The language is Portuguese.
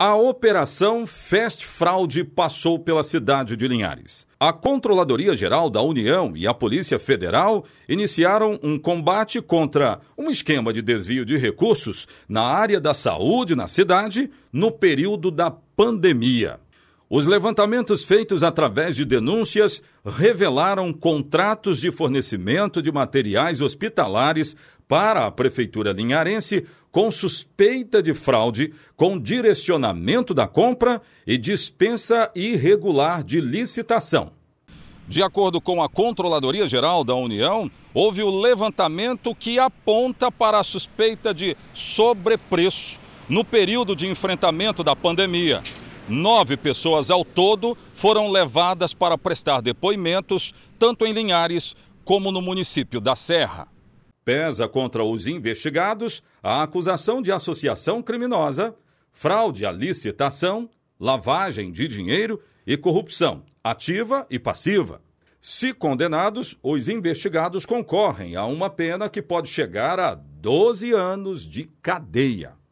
A Operação Fest Fraude passou pela cidade de Linhares. A Controladoria Geral da União e a Polícia Federal iniciaram um combate contra um esquema de desvio de recursos na área da saúde na cidade no período da pandemia. Os levantamentos feitos através de denúncias revelaram contratos de fornecimento de materiais hospitalares para a Prefeitura Linharense com suspeita de fraude, com direcionamento da compra e dispensa irregular de licitação. De acordo com a Controladoria Geral da União, houve o levantamento que aponta para a suspeita de sobrepreço no período de enfrentamento da pandemia. Nove pessoas ao todo foram levadas para prestar depoimentos, tanto em Linhares como no município da Serra pesa contra os investigados a acusação de associação criminosa, fraude à licitação, lavagem de dinheiro e corrupção, ativa e passiva. Se condenados, os investigados concorrem a uma pena que pode chegar a 12 anos de cadeia.